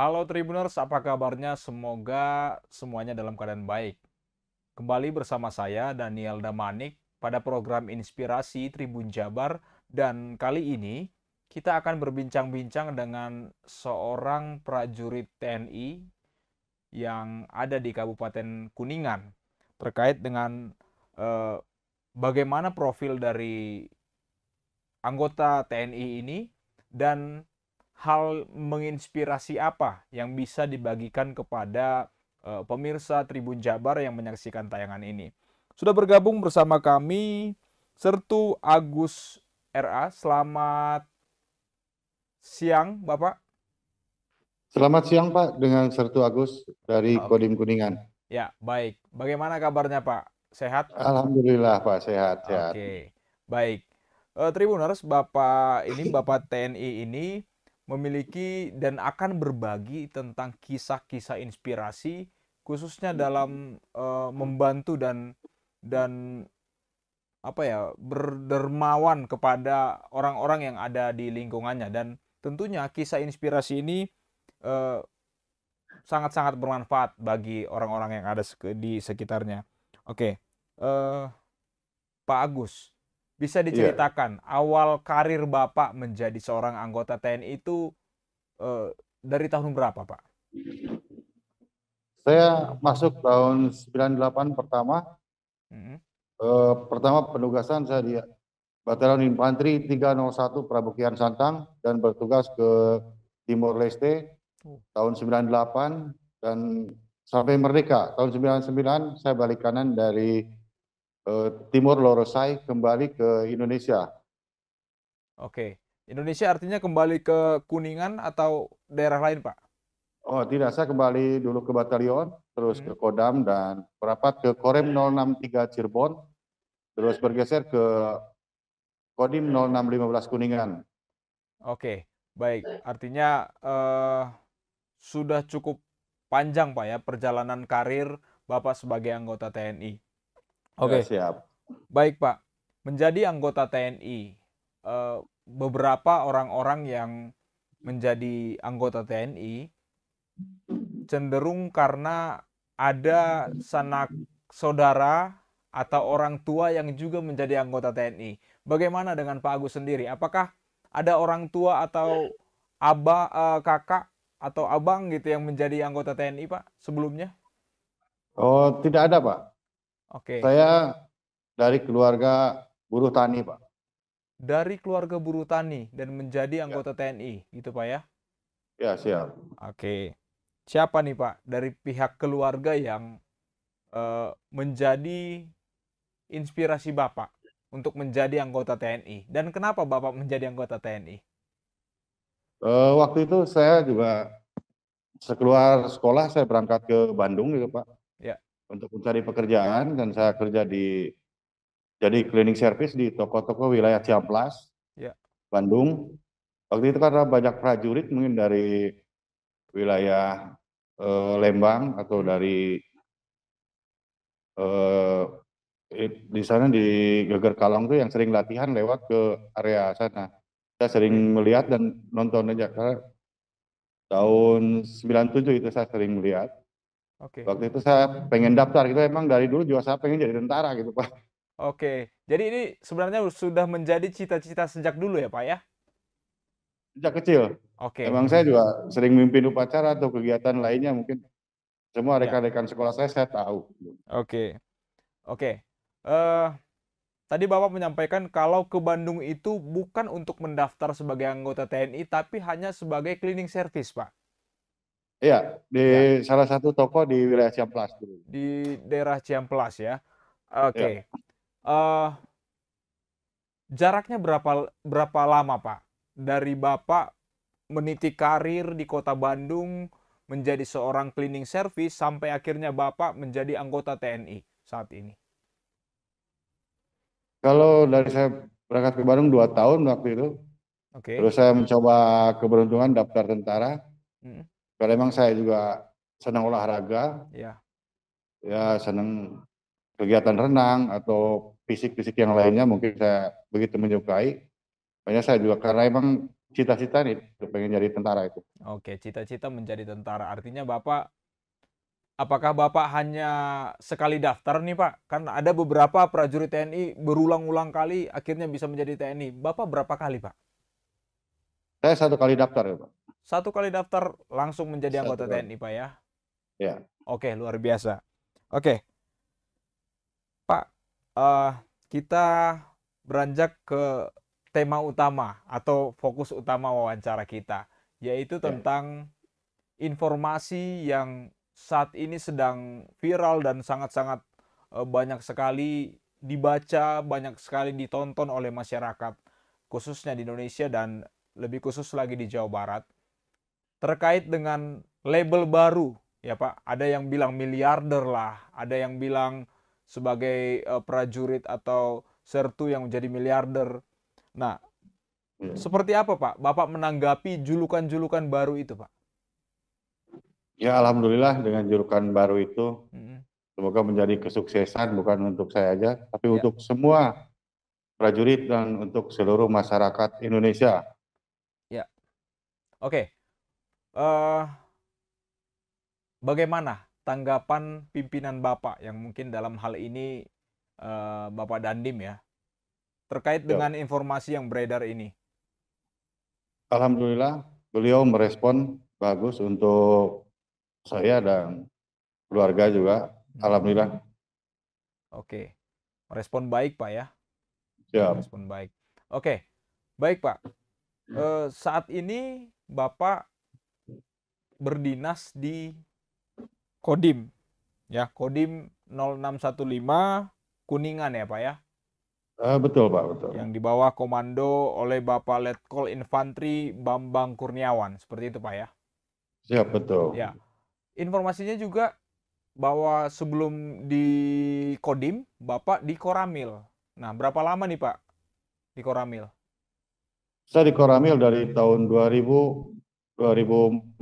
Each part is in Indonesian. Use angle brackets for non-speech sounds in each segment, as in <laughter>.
Halo Tribuners, apa kabarnya? Semoga semuanya dalam keadaan baik. Kembali bersama saya Daniel Damanik pada program Inspirasi Tribun Jabar dan kali ini kita akan berbincang-bincang dengan seorang prajurit TNI yang ada di Kabupaten Kuningan terkait dengan eh, bagaimana profil dari anggota TNI ini dan hal menginspirasi apa yang bisa dibagikan kepada uh, pemirsa Tribun Jabar yang menyaksikan tayangan ini. Sudah bergabung bersama kami Sertu Agus RA. Selamat siang, Bapak. Selamat siang, Pak, dengan Sertu Agus dari okay. Kodim Kuningan. Ya, baik. Bagaimana kabarnya, Pak? Sehat? Alhamdulillah, Pak, sehat, sehat. Oke. Okay. Baik. Uh, Tribuners, Bapak ini Bapak TNI ini memiliki dan akan berbagi tentang kisah-kisah inspirasi khususnya hmm. dalam uh, membantu dan dan apa ya berdermawan kepada orang-orang yang ada di lingkungannya dan tentunya kisah inspirasi ini sangat eh, sangat-sangat bermanfaat bagi orang-orang yang ada di sekitarnya. Oke, okay. uh, eh, Pak Agus, bisa iya. diceritakan yeah. awal karir Bapak menjadi seorang anggota TNI itu uh, dari tahun berapa, Pak? Saya masuk tahun 98 pertama. Mm -hmm. uh, pertama penugasan saya di Batalion Infanteri 301 Prabu Kian Santang dan bertugas ke timur Leste oh. tahun 98 dan sampai merdeka tahun 99 saya balik kanan dari Eh, Timur Lorosai kembali ke Indonesia. Oke, Indonesia artinya kembali ke Kuningan atau daerah lain, Pak? Oh, tidak. Saya kembali dulu ke Batalion, terus hmm. ke Kodam dan merapat ke Korem 063 Cirebon, terus bergeser ke Kodim 0615 Kuningan. Oke, baik. Artinya uh, sudah cukup panjang, Pak ya, perjalanan karir Bapak sebagai anggota TNI. Oke. Okay. siap. Baik Pak. Menjadi anggota TNI, eh, beberapa orang-orang yang menjadi anggota TNI cenderung karena ada sanak saudara atau orang tua yang juga menjadi anggota TNI. Bagaimana dengan Pak Agus sendiri? Apakah ada orang tua atau abah, eh, kakak atau abang gitu yang menjadi anggota TNI Pak sebelumnya? Oh tidak ada Pak. Oke. Saya dari keluarga buruh tani, Pak. Dari keluarga buruh tani dan menjadi ya. anggota ya. TNI, gitu Pak ya? Ya, siap. Oke. Siapa nih Pak dari pihak keluarga yang uh, menjadi inspirasi Bapak untuk menjadi anggota TNI? Dan kenapa Bapak menjadi anggota TNI? Uh, eh, waktu itu saya juga sekeluar sekolah saya berangkat ke Bandung gitu Pak untuk mencari pekerjaan dan saya kerja di jadi cleaning service di toko-toko wilayah Ciamplas, ya. Bandung. Waktu itu karena banyak prajurit mungkin dari wilayah e, Lembang atau hmm. dari e, di sana di Geger Kalong itu yang sering latihan lewat ke area sana. Saya sering iya. melihat dan nonton aja karena tahun 97 itu saya sering melihat Oke. Okay. Waktu itu saya pengen daftar gitu emang dari dulu juga saya pengen jadi tentara gitu Pak. Oke. Jadi ini sebenarnya sudah menjadi cita-cita sejak dulu ya Pak ya? Sejak kecil. Oke. Emang saya juga sering mimpin upacara atau kegiatan lainnya mungkin semua ya. rekan-rekan sekolah saya saya tahu. Oke. Oke. Uh, tadi Bapak menyampaikan kalau ke Bandung itu bukan untuk mendaftar sebagai anggota TNI tapi hanya sebagai cleaning service Pak. Iya, di ya. salah satu toko di wilayah Ciamplas dulu. Di daerah Ciamplas ya. Oke. Okay. Ya. Uh, eh, jaraknya berapa berapa lama, Pak? Dari Bapak meniti karir di Kota Bandung menjadi seorang cleaning service sampai akhirnya Bapak menjadi anggota TNI saat ini. Kalau dari saya berangkat ke Bandung 2 tahun waktu itu. Oke. Okay. Terus saya mencoba keberuntungan daftar tentara. Hmm kalau emang saya juga senang olahraga, ya, ya senang kegiatan renang atau fisik-fisik yang lainnya mungkin saya begitu menyukai. Banyak saya juga karena emang cita-cita nih pengen jadi tentara itu. Oke, cita-cita menjadi tentara. Artinya Bapak apakah Bapak hanya sekali daftar nih Pak? Kan ada beberapa prajurit TNI berulang-ulang kali akhirnya bisa menjadi TNI. Bapak berapa kali Pak? Saya satu kali daftar ya Pak satu kali daftar langsung menjadi anggota kali. TNI Pak ya? Ya. Oke, luar biasa. Oke. Pak, uh, kita beranjak ke tema utama atau fokus utama wawancara kita, yaitu ya. tentang ya. informasi yang saat ini sedang viral dan sangat-sangat uh, banyak sekali dibaca, banyak sekali ditonton oleh masyarakat, khususnya di Indonesia dan lebih khusus lagi di Jawa Barat terkait dengan label baru ya Pak. Ada yang bilang miliarder lah, ada yang bilang sebagai uh, prajurit atau sertu yang menjadi miliarder. Nah, hmm. seperti apa Pak Bapak menanggapi julukan-julukan baru itu Pak? Ya alhamdulillah dengan julukan baru itu hmm. semoga menjadi kesuksesan bukan untuk saya aja tapi ya. untuk semua prajurit dan untuk seluruh masyarakat Indonesia. Ya. Oke. Okay uh, bagaimana tanggapan pimpinan Bapak yang mungkin dalam hal ini uh, Bapak Dandim ya terkait ya. dengan ya. informasi yang beredar ini? Alhamdulillah beliau merespon bagus untuk saya dan keluarga juga. Hmm. Alhamdulillah. Oke, merespon baik pak ya. Ya. Merespon baik. Oke, baik pak. E, saat ini bapak berdinas di Kodim. Ya, Kodim 0615 Kuningan ya, Pak ya. Uh, betul, Pak, betul. Yang di bawah komando oleh Bapak Letkol infanteri Bambang Kurniawan, seperti itu, Pak ya. Siap, betul. Ya. Informasinya juga bahwa sebelum di Kodim, Bapak di Koramil. Nah, berapa lama nih, Pak? Di Koramil. Saya di Koramil dari tahun 2000 2004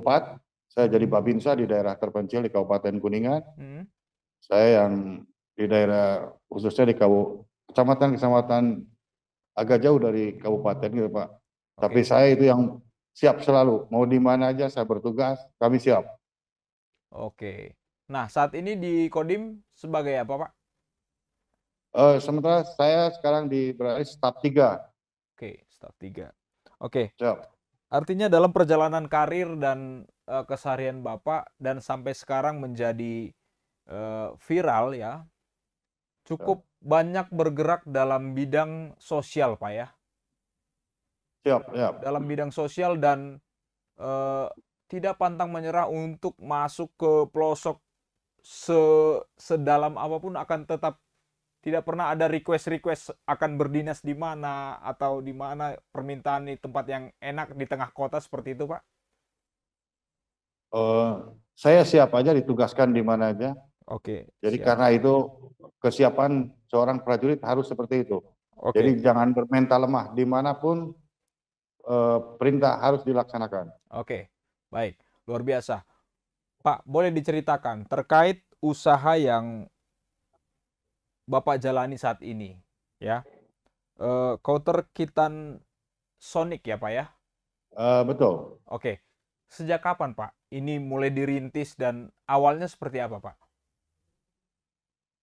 saya jadi Babinsa di daerah terpencil di Kabupaten Kuningan. Hmm. Saya yang di daerah khususnya di kecamatan-kecamatan agak jauh dari kabupaten gitu Pak. Okay. Tapi saya itu yang siap selalu. Mau di mana aja saya bertugas, kami siap. Oke. Nah, saat ini di Kodim sebagai apa, Pak? Uh, sementara saya sekarang di di staf 3. Oke, staf 3. Oke. Siap. Artinya dalam perjalanan karir dan uh, keseharian Bapak dan sampai sekarang menjadi uh, viral ya. Cukup ya. banyak bergerak dalam bidang sosial, Pak ya. Siap, ya. Dalam bidang sosial dan uh, tidak pantang menyerah untuk masuk ke pelosok sedalam apapun akan tetap tidak pernah ada request-request akan berdinas di mana atau di mana permintaan di tempat yang enak di tengah kota seperti itu, Pak? Uh, saya siap aja ditugaskan di mana aja. Oke. Okay, Jadi siap. karena itu kesiapan seorang prajurit harus seperti itu. Okay. Jadi jangan bermental lemah dimanapun uh, eh, perintah harus dilaksanakan. Oke, okay. baik, luar biasa. Pak, boleh diceritakan terkait usaha yang Bapak jalani saat ini ya. Uh, counter Kitan Sonic ya Pak ya? Uh, betul. Oke. Sejak kapan Pak ini mulai dirintis dan awalnya seperti apa Pak?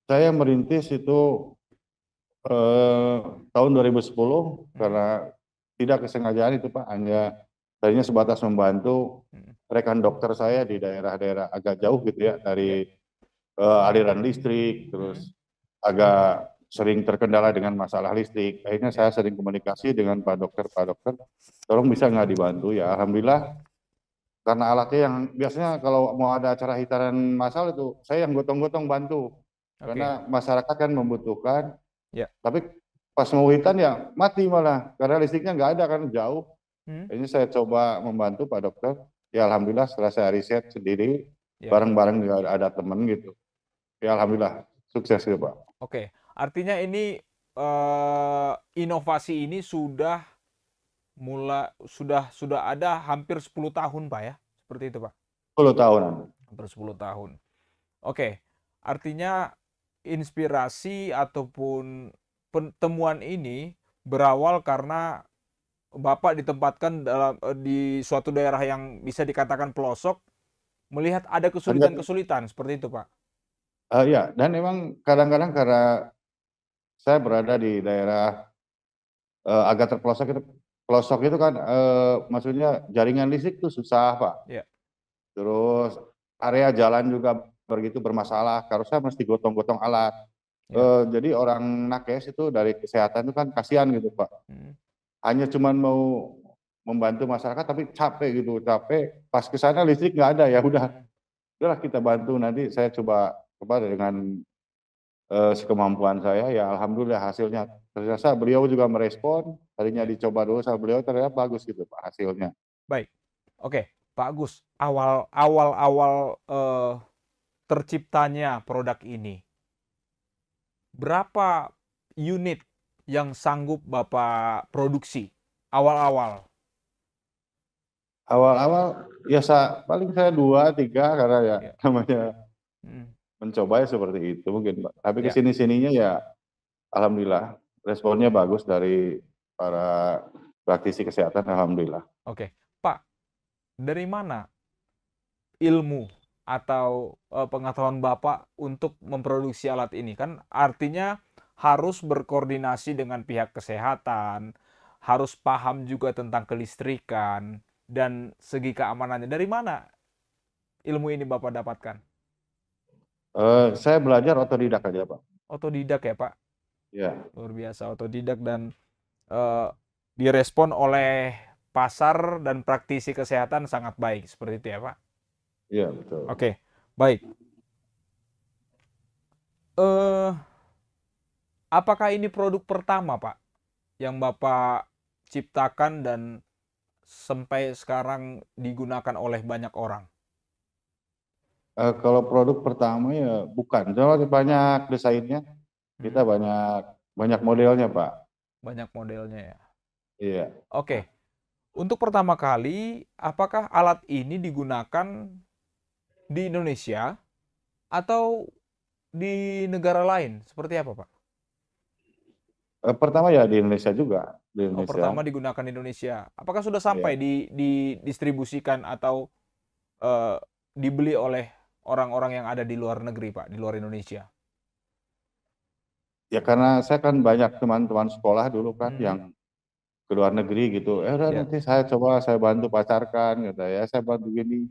Saya merintis itu uh, tahun 2010 hmm. karena tidak kesengajaan itu Pak, hanya tadinya sebatas membantu hmm. rekan dokter saya di daerah-daerah agak jauh gitu ya dari uh, aliran listrik, terus hmm agak sering terkendala dengan masalah listrik. Akhirnya saya sering komunikasi dengan Pak Dokter, Pak Dokter, tolong bisa nggak dibantu ya. Alhamdulillah karena alatnya yang biasanya kalau mau ada acara hitaran masal itu saya yang gotong-gotong bantu okay. karena masyarakat kan membutuhkan. Yeah. Tapi pas mau hitan ya mati malah karena listriknya nggak ada kan jauh. Hmm. Ini saya coba membantu Pak Dokter. Ya alhamdulillah setelah saya riset sendiri ya. bareng-bareng yeah. ada teman gitu. Ya alhamdulillah sukses ya Pak. Oke, artinya ini eh, inovasi ini sudah mula sudah sudah ada hampir 10 tahun, Pak ya. Seperti itu, Pak. 10 tahun. Hampir 10 tahun. Oke. Artinya inspirasi ataupun pertemuan ini berawal karena Bapak ditempatkan dalam eh, di suatu daerah yang bisa dikatakan pelosok melihat ada kesulitan-kesulitan seperti itu, Pak. Uh, ya, dan memang kadang-kadang karena saya berada di daerah uh, agak terpelosok itu, pelosok itu kan uh, maksudnya jaringan listrik itu susah pak. Ya. Terus area jalan juga begitu bermasalah. saya mesti gotong-gotong alat. Ya. Uh, jadi orang nakes itu dari kesehatan itu kan kasihan gitu pak. Hmm. Hanya cuman mau membantu masyarakat tapi capek gitu, capek. Pas ke sana listrik nggak ada ya udah, hmm. udahlah kita bantu nanti saya coba apa dengan eh, sekemampuan saya ya alhamdulillah hasilnya ternyata beliau juga merespon tadinya iya. dicoba dulu sama beliau ternyata bagus gitu pak hasilnya baik oke pak Agus awal awal awal eh, terciptanya produk ini berapa unit yang sanggup bapak produksi awal awal awal awal ya saya paling saya dua tiga karena ya, ya. namanya hmm mencoba ya seperti itu mungkin Pak. Tapi ya. kesini sininya ya alhamdulillah responnya bagus dari para praktisi kesehatan alhamdulillah. Oke, Pak. Dari mana ilmu atau eh, pengetahuan Bapak untuk memproduksi alat ini? Kan artinya harus berkoordinasi dengan pihak kesehatan, harus paham juga tentang kelistrikan dan segi keamanannya. Dari mana ilmu ini Bapak dapatkan? Eh, saya belajar otodidak aja pak. Otodidak ya pak. Ya. Luar biasa otodidak dan uh, direspon oleh pasar dan praktisi kesehatan sangat baik seperti itu ya pak. Iya betul. Oke okay. baik. Uh, apakah ini produk pertama pak yang bapak ciptakan dan sampai sekarang digunakan oleh banyak orang? Uh, kalau produk pertama ya bukan, soalnya banyak desainnya. Kita hmm. banyak banyak modelnya, Pak. Banyak modelnya ya. Iya. Oke. Okay. Untuk pertama kali, apakah alat ini digunakan di Indonesia atau di negara lain? Seperti apa, Pak? Uh, pertama ya di Indonesia juga. Di oh, Indonesia. Oh, pertama digunakan di Indonesia. Apakah sudah iya. sampai yeah. di, didistribusikan atau uh, dibeli oleh orang-orang yang ada di luar negeri, Pak, di luar Indonesia? Ya karena saya kan banyak teman-teman sekolah dulu kan hmm. yang ke luar negeri gitu. Eh ya. nanti saya coba saya bantu pacarkan gitu ya, saya bantu gini.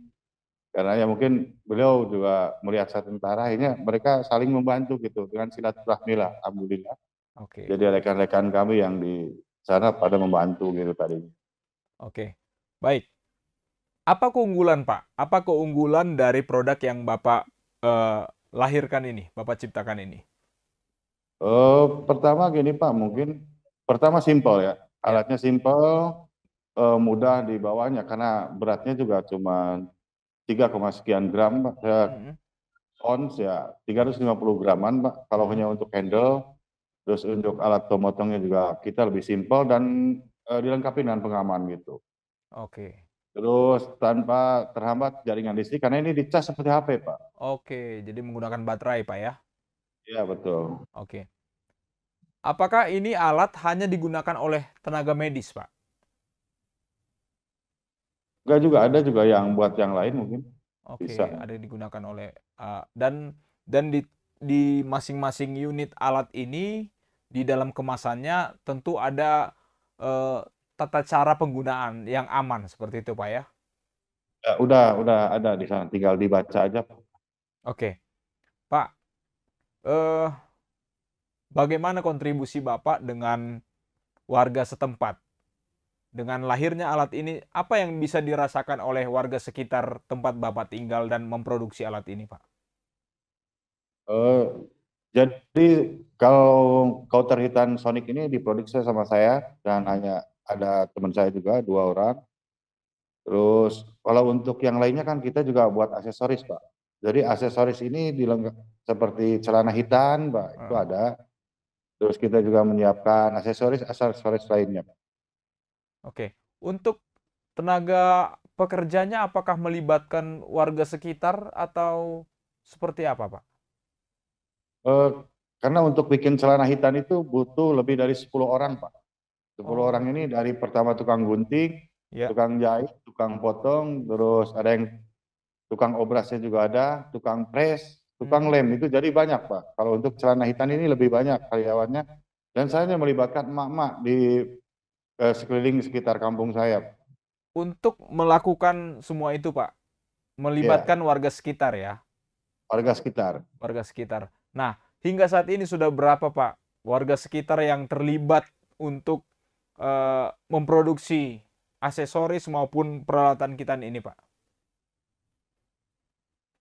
Karena ya mungkin beliau juga melihat saat tentara akhirnya mereka saling membantu gitu dengan silaturahmi lah, alhamdulillah. Oke. Okay. Jadi rekan-rekan kami yang di sana pada membantu gitu tadi. Oke. Okay. Baik. Apa keunggulan Pak? Apa keunggulan dari produk yang Bapak eh, lahirkan ini, Bapak ciptakan ini? Uh, pertama gini Pak, mungkin pertama simpel ya. ya. Alatnya simpel, uh, mudah dibawanya karena beratnya juga cuma 3, sekian gram Pak. Ya, ons ya 350 graman Pak. Kalau mm-hmm. hanya untuk handle, terus untuk alat pemotongnya juga kita lebih simpel dan uh, dilengkapi dengan pengaman gitu. Oke. Terus tanpa terhambat jaringan listrik karena ini dicas seperti HP, Pak. Oke, jadi menggunakan baterai, Pak ya? Iya, betul. Oke. Apakah ini alat hanya digunakan oleh tenaga medis, Pak? Enggak juga, ada juga yang buat yang lain mungkin. Oke, Bisa. ada digunakan oleh uh, dan dan di di masing-masing unit alat ini di dalam kemasannya tentu ada uh, tata cara penggunaan yang aman seperti itu Pak ya? ya udah, udah ada di sana, tinggal dibaca aja. Oke. Pak, eh, bagaimana kontribusi Bapak dengan warga setempat? Dengan lahirnya alat ini, apa yang bisa dirasakan oleh warga sekitar tempat Bapak tinggal dan memproduksi alat ini, Pak? Uh, jadi kalau counter hitan Sonic ini diproduksi sama saya dan hanya ada teman saya juga dua orang. Terus hmm. kalau untuk yang lainnya kan kita juga buat aksesoris pak. Jadi aksesoris ini dilengkap seperti celana hitam pak hmm. itu ada. Terus kita juga menyiapkan aksesoris aksesoris lainnya pak. Oke, untuk tenaga pekerjanya apakah melibatkan warga sekitar atau seperti apa pak? Eh, karena untuk bikin celana hitam itu butuh lebih dari 10 orang pak. 10 oh. orang ini gitu. dari pertama tukang gunting, yeah. tukang jahit, tukang potong, terus ada yang tukang obrasnya juga ada, tukang pres, tukang hmm. lem itu jadi banyak pak. Kalau untuk celana hitam ini lebih banyak karyawannya dan saya hanya melibatkan emak-emak di eh, sekeliling sekitar kampung saya. Untuk melakukan semua itu pak, melibatkan yeah. warga sekitar ya? Warga sekitar. Warga sekitar. Nah hingga saat ini sudah berapa pak warga sekitar yang terlibat untuk Eh, memproduksi aksesoris maupun peralatan kita ini, Pak?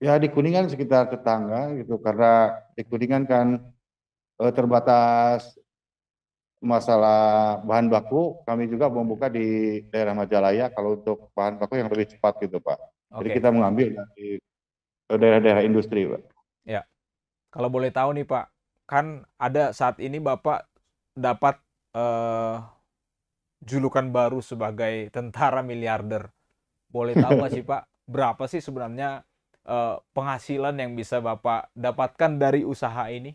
Ya di Kuningan sekitar tetangga gitu karena di Kuningan kan e, terbatas masalah bahan baku, kami juga membuka di daerah Majalaya kalau untuk bahan baku yang lebih cepat gitu, Pak. Okay. Jadi kita mengambil dari eh, daerah-daerah industri, Pak. Ya. Kalau boleh tahu nih, Pak, kan ada saat ini Bapak dapat julukan baru sebagai tentara miliarder. Boleh tahu nggak sih <laughs> Pak, berapa sih sebenarnya uh, penghasilan yang bisa Bapak dapatkan dari usaha ini?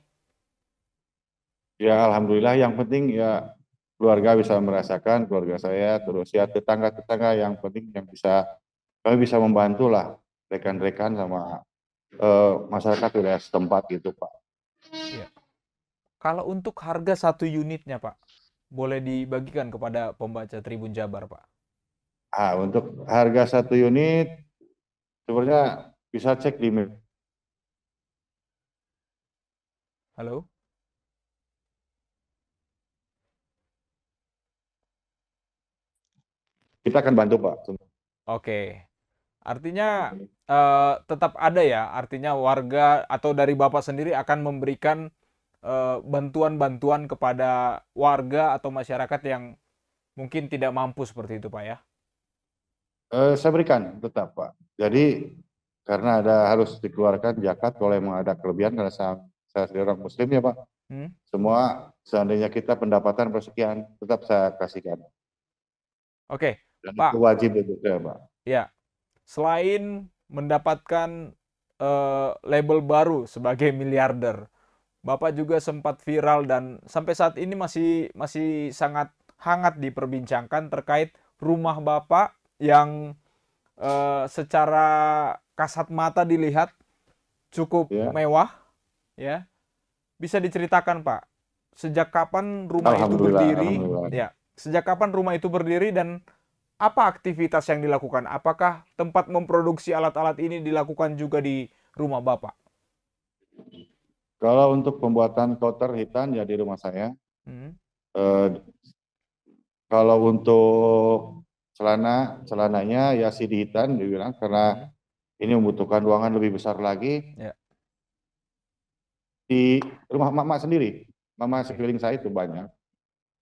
Ya Alhamdulillah yang penting ya keluarga bisa merasakan, keluarga saya, terus ya tetangga-tetangga yang penting yang bisa, kami bisa membantulah rekan-rekan sama uh, masyarakat wilayah setempat gitu Pak. Ya. Kalau untuk harga satu unitnya Pak, boleh dibagikan kepada pembaca Tribun Jabar, Pak? Ah, untuk harga satu unit sebenarnya bisa cek di Halo? Kita akan bantu, Pak. Oke. Artinya uh, tetap ada ya, artinya warga atau dari Bapak sendiri akan memberikan Eh, bantuan-bantuan uh, kepada warga atau masyarakat yang mungkin tidak mampu seperti itu Pak ya? Uh, saya berikan tetap Pak. Jadi karena ada harus dikeluarkan zakat kalau emang ada kelebihan karena saya, saya sendiri orang muslim ya Pak. Hmm? Semua seandainya kita pendapatan persekian tetap saya kasihkan. Oke, okay. Pak. Itu wajib itu ya Pak. Ya. Selain mendapatkan uh, label baru sebagai miliarder, Bapak juga sempat viral dan sampai saat ini masih masih sangat hangat diperbincangkan terkait rumah Bapak yang eh, secara kasat mata dilihat cukup yeah. mewah ya. Bisa diceritakan Pak, sejak kapan rumah itu berdiri? Ya, sejak kapan rumah itu berdiri dan apa aktivitas yang dilakukan? Apakah tempat memproduksi alat-alat ini dilakukan juga di rumah Bapak? Kalau untuk pembuatan kotor hitam ya di rumah saya. Hmm. E, kalau untuk celana, celananya ya si di hitam dibilang karena hmm. ini membutuhkan ruangan lebih besar lagi. Ya. Di rumah mama sendiri, mama okay. sekeliling saya itu banyak.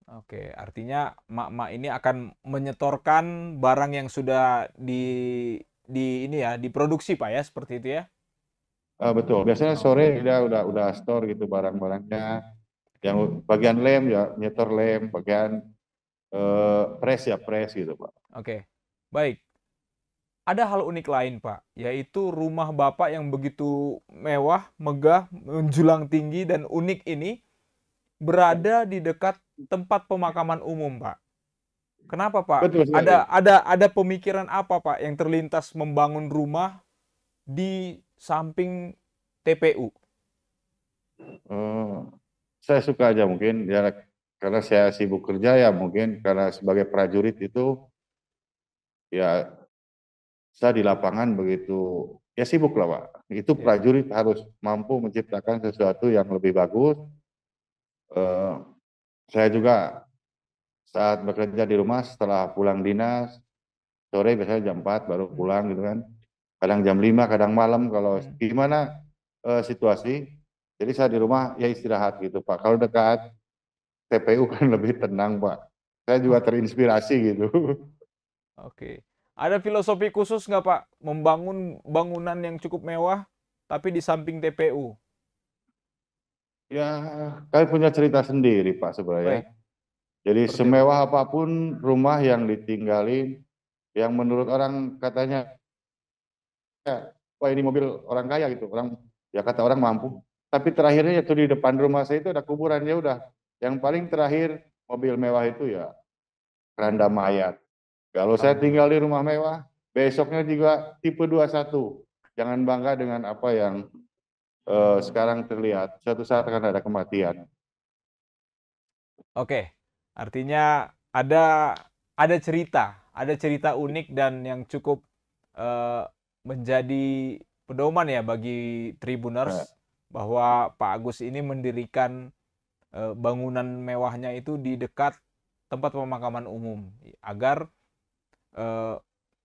Oke, artinya mak ini akan menyetorkan barang yang sudah di di ini ya diproduksi pak ya seperti itu ya? Uh, betul. Biasanya sore dia udah udah store gitu barang-barangnya. Yang bagian lem ya nyetor lem, bagian uh, press ya press gitu pak. Oke, okay. baik. Ada hal unik lain pak, yaitu rumah bapak yang begitu mewah, megah, menjulang tinggi dan unik ini berada di dekat tempat pemakaman umum pak. Kenapa pak? Betul, ada ada ada pemikiran apa pak yang terlintas membangun rumah di samping TPU. Hmm, saya suka aja mungkin ya karena saya sibuk kerja ya mungkin karena sebagai prajurit itu ya saya di lapangan begitu ya sibuk lah pak. Itu ya. prajurit harus mampu menciptakan sesuatu yang lebih bagus. Uh, saya juga saat bekerja di rumah setelah pulang dinas sore biasanya jam 4 baru pulang gitu kan kadang jam 5, kadang malam kalau hmm. gimana uh, situasi. Jadi saya di rumah ya istirahat gitu Pak. Kalau dekat TPU <laughs> kan lebih tenang Pak. Saya juga terinspirasi gitu. Oke. Ada filosofi khusus nggak Pak membangun bangunan yang cukup mewah tapi di samping TPU? Ya, kami punya cerita sendiri Pak sebenarnya. Baik. Jadi Seperti semewah itu. apapun rumah yang ditinggalin, yang menurut orang katanya Ya, wah ini mobil orang kaya gitu, orang ya kata orang mampu. Tapi terakhirnya itu di depan rumah saya itu ada kuburan ya udah. Yang paling terakhir mobil mewah itu ya keranda mayat. Kalau saya ah. tinggal di rumah mewah, besoknya juga tipe 21. Jangan bangga dengan apa yang uh, sekarang terlihat. Suatu saat akan ada kematian. Oke, artinya ada ada cerita, ada cerita unik dan yang cukup uh, menjadi pedoman ya bagi Tribuners ya. bahwa Pak Agus ini mendirikan e, bangunan mewahnya itu di dekat tempat pemakaman umum agar e,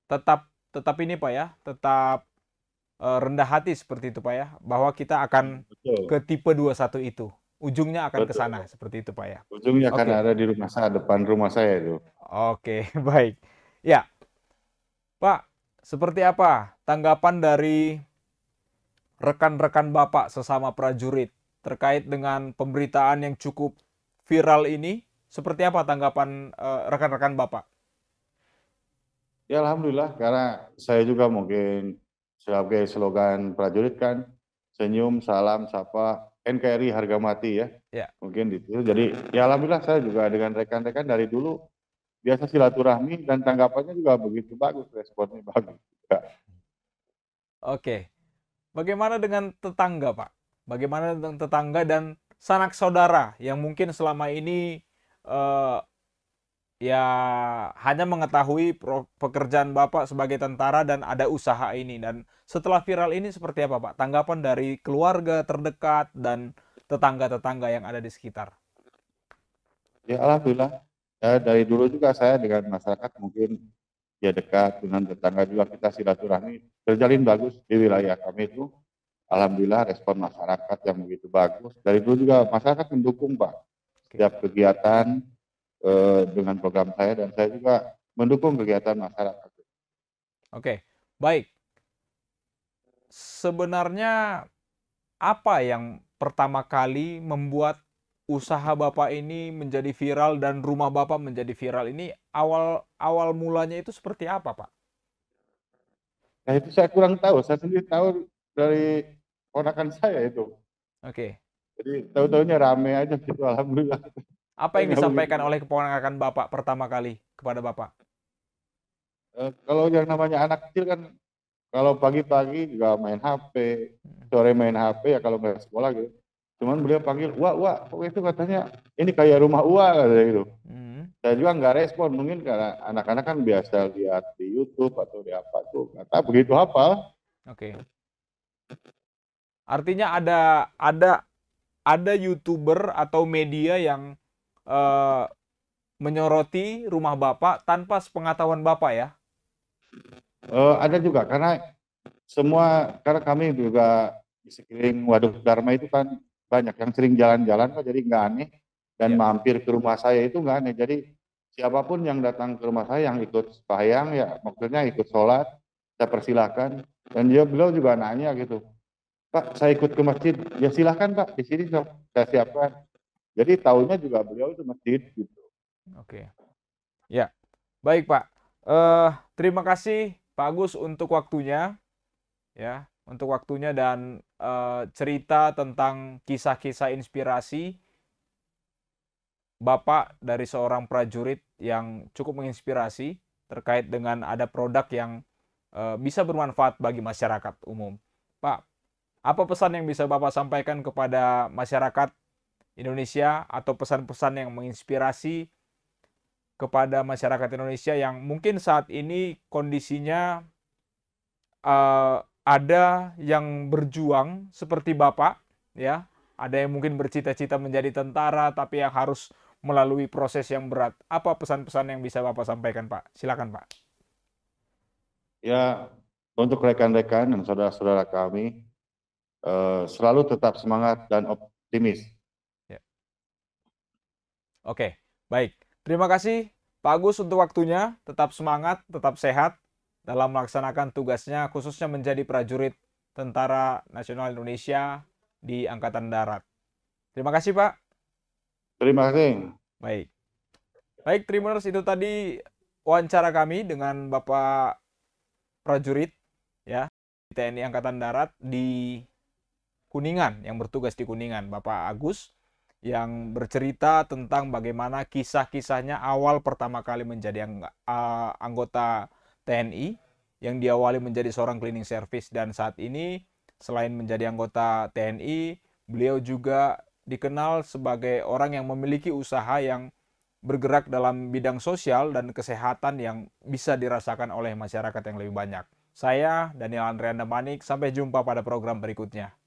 tetap tetap ini Pak ya, tetap e, rendah hati seperti itu Pak ya, bahwa kita akan hmm, Betul. ke tipe 21 itu. Ujungnya akan ke sana seperti itu Pak ya. Ujungnya akan okay. ada di rumah saya, depan rumah saya itu. Oke, okay, <laughs> baik. Ya. Pak, seperti apa tanggapan dari rekan-rekan Bapak sesama prajurit terkait dengan pemberitaan yang cukup viral ini? Seperti apa tanggapan eh, rekan-rekan Bapak? Ya Alhamdulillah, karena saya juga mungkin sebagai slogan prajurit kan, senyum, salam, sapa, NKRI harga mati ya. ya. Mungkin itu. Jadi ya alhamdulillah saya juga dengan rekan-rekan dari dulu biasa silaturahmi dan tanggapannya juga begitu bagus, responnya bagus juga. Oke. Bagaimana dengan tetangga, Pak? Bagaimana dengan tetangga dan sanak saudara yang mungkin selama ini uh, ya hanya mengetahui pekerjaan Bapak sebagai tentara dan ada usaha ini dan setelah viral ini seperti apa Pak tanggapan dari keluarga terdekat dan tetangga-tetangga yang ada di sekitar? Ya alhamdulillah Ya, dari dulu juga saya dengan masyarakat mungkin ya dekat dengan tetangga juga kita silaturahmi terjalin bagus di wilayah kami itu. Alhamdulillah respon masyarakat yang begitu bagus. Dari dulu juga masyarakat mendukung Pak setiap kegiatan eh, dengan program saya dan saya juga mendukung kegiatan masyarakat. Oke, baik. Sebenarnya apa yang pertama kali membuat usaha Bapak ini menjadi viral dan rumah Bapak menjadi viral ini awal awal mulanya itu seperti apa, Pak? Nah, itu saya kurang tahu. Saya sendiri tahu dari ponakan saya itu. Oke. Okay. Jadi tahu-tahunya rame aja gitu alhamdulillah. Apa yang disampaikan oleh keponakan Bapak pertama kali kepada Bapak? Eh, kalau yang namanya anak kecil kan kalau pagi-pagi juga main HP, sore main HP ya kalau nggak sekolah gitu cuman beliau panggil wah wah kok itu katanya ini kayak rumah Ua katanya gitu hmm. saya juga nggak respon mungkin karena anak-anak kan biasa lihat di YouTube atau di apa tuh kata begitu apa? oke okay. artinya ada ada ada youtuber atau media yang uh, menyoroti rumah bapak tanpa sepengetahuan bapak ya uh, ada juga karena semua karena kami juga di sekeliling Waduk Dharma itu kan banyak yang sering jalan-jalan kok jadi nggak aneh dan ya. mampir ke rumah saya itu nggak aneh. Jadi siapapun yang datang ke rumah saya yang ikut sayang ya maksudnya ikut sholat saya persilahkan dan dia beliau juga nanya gitu Pak saya ikut ke masjid ya silahkan Pak di sini saya siapkan jadi tahunya juga beliau itu masjid gitu oke ya baik Pak uh, terima kasih Pak Agus untuk waktunya ya untuk waktunya dan Eh, cerita tentang kisah-kisah inspirasi bapak dari seorang prajurit yang cukup menginspirasi terkait dengan ada produk yang uh, bisa bermanfaat bagi masyarakat umum. Pak, apa pesan yang bisa Bapak sampaikan kepada masyarakat Indonesia atau pesan-pesan yang menginspirasi kepada masyarakat Indonesia yang mungkin saat ini kondisinya uh, ada yang berjuang seperti Bapak ya, ada yang mungkin bercita-cita menjadi tentara tapi yang harus melalui proses yang berat. Apa pesan-pesan yang bisa Bapak sampaikan, Pak? Silakan, Pak. Ya, untuk rekan-rekan dan saudara-saudara kami eh, selalu tetap semangat dan optimis. Ya. Oke, baik. Terima kasih Pak Agus untuk waktunya. Tetap semangat, tetap sehat dalam melaksanakan tugasnya khususnya menjadi prajurit Tentara Nasional Indonesia di Angkatan Darat. Terima kasih Pak. Terima kasih. Baik. Baik Tribuners itu tadi wawancara kami dengan Bapak prajurit ya TNI Angkatan Darat di Kuningan yang bertugas di Kuningan Bapak Agus yang bercerita tentang bagaimana kisah-kisahnya awal pertama kali menjadi anggota TNI yang diawali menjadi seorang cleaning service dan saat ini selain menjadi anggota TNI, beliau juga dikenal sebagai orang yang memiliki usaha yang bergerak dalam bidang sosial dan kesehatan yang bisa dirasakan oleh masyarakat yang lebih banyak. Saya Daniel Andrianda Manik, sampai jumpa pada program berikutnya.